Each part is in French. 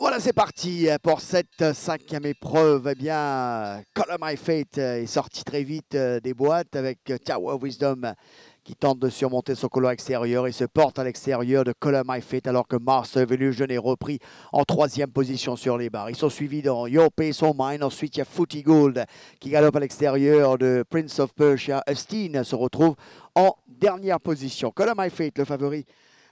Voilà, c'est parti pour cette cinquième épreuve. Eh bien, Call My Fate est sorti très vite euh, des boîtes avec Tower Wisdom qui tente de surmonter son couloir extérieur et se porte à l'extérieur de Column My Fate alors que Mars Evolution est repris en troisième position sur les barres. Ils sont suivis dans Your Pace or Mine. Ensuite, il y a Footy Gold qui galope à l'extérieur de Prince of Persia. Austin se retrouve en dernière position. Column My Fate, le favori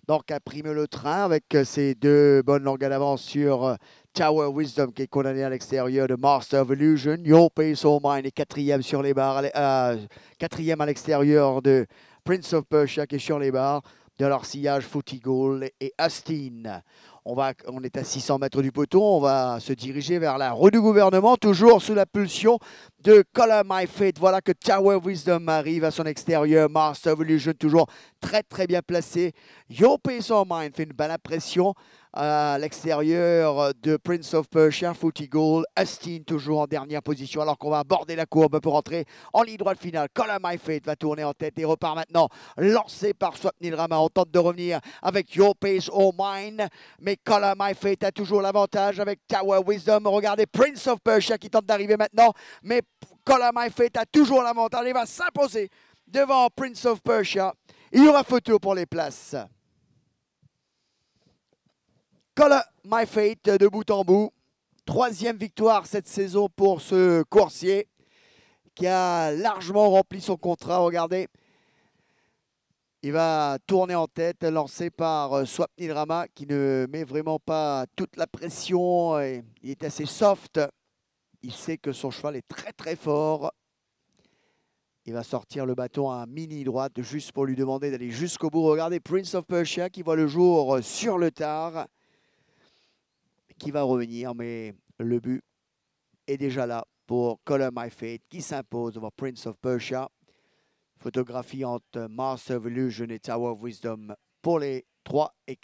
donc a primé le train avec euh, ses deux bonnes longues à l'avance sur euh, Tower Wisdom qui est condamné à l'extérieur de Master of Illusion. Your Pace All Mine est quatrième sur les euh, à l'extérieur de Prince of Persia qui est sur les barres de leur Footy Goal et Astin. On, va, on est à 600 mètres du poteau, on va se diriger vers la rue du gouvernement, toujours sous la pulsion de Color My Fate. Voilà que Tower Wisdom arrive à son extérieur. Master Evolution toujours très très bien placé. Your Peace of Mind fait une belle impression à l'extérieur de Prince of Persia, Footy Goal, Austin toujours en dernière position alors qu'on va aborder la courbe pour entrer en ligne droite finale. Color My Fate va tourner en tête et repart maintenant, lancé par Swapnil Rama. On tente de revenir avec Your Peace or Mine, mais Color My Fate a toujours l'avantage avec Tower Wisdom. Regardez Prince of Persia qui tente d'arriver maintenant, mais My Fate a toujours l'avantage. Il va s'imposer devant Prince of Persia. Il y aura photo pour les places. Colin My Fate de bout en bout. Troisième victoire cette saison pour ce coursier qui a largement rempli son contrat. Regardez. Il va tourner en tête, lancé par euh, Swapnil Rama, qui ne met vraiment pas toute la pression. Il est assez soft il sait que son cheval est très très fort. Il va sortir le bâton à mini droite juste pour lui demander d'aller jusqu'au bout. Regardez Prince of Persia qui voit le jour sur le tard. Qui va revenir, mais le but est déjà là pour Color My Fate qui s'impose devant Prince of Persia. Photographie entre Mars of Illusion et Tower of Wisdom pour les 3 et 4.